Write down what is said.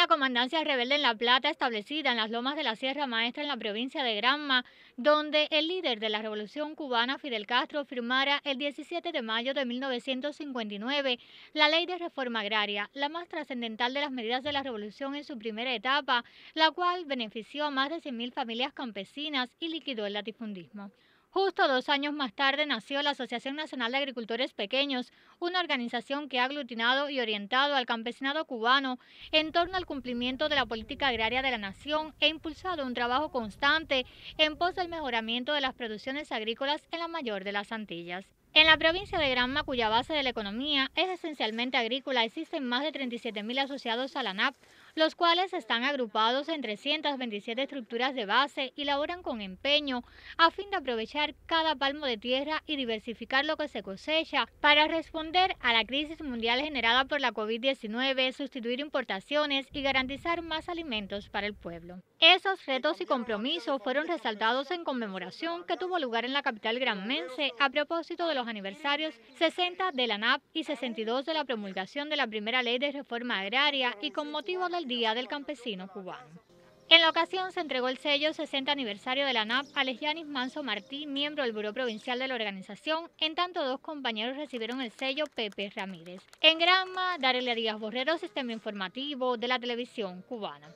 la comandancia rebelde en La Plata establecida en las lomas de la Sierra Maestra en la provincia de Granma, donde el líder de la Revolución Cubana, Fidel Castro, firmara el 17 de mayo de 1959 la Ley de Reforma Agraria, la más trascendental de las medidas de la Revolución en su primera etapa, la cual benefició a más de 100.000 familias campesinas y liquidó el latifundismo. Justo dos años más tarde nació la Asociación Nacional de Agricultores Pequeños, una organización que ha aglutinado y orientado al campesinado cubano en torno al cumplimiento de la política agraria de la nación e impulsado un trabajo constante en pos del mejoramiento de las producciones agrícolas en la mayor de las Antillas. En la provincia de Granma, cuya base de la economía es esencialmente agrícola, existen más de 37.000 asociados a la NAP, los cuales están agrupados en 327 estructuras de base y laboran con empeño a fin de aprovechar cada palmo de tierra y diversificar lo que se cosecha para responder a la crisis mundial generada por la COVID-19, sustituir importaciones y garantizar más alimentos para el pueblo. Esos retos y compromisos fueron resaltados en conmemoración que tuvo lugar en la capital granmense a propósito de los aniversarios 60 de la NAP y 62 de la promulgación de la primera ley de reforma agraria y con motivo del Día del Campesino Cubano. En la ocasión se entregó el sello 60 aniversario de la NAP a Lesianis Manso Martí, miembro del Buró Provincial de la organización, en tanto dos compañeros recibieron el sello Pepe Ramírez. En Granma, Darelia Díaz Borrero, Sistema Informativo de la Televisión Cubana.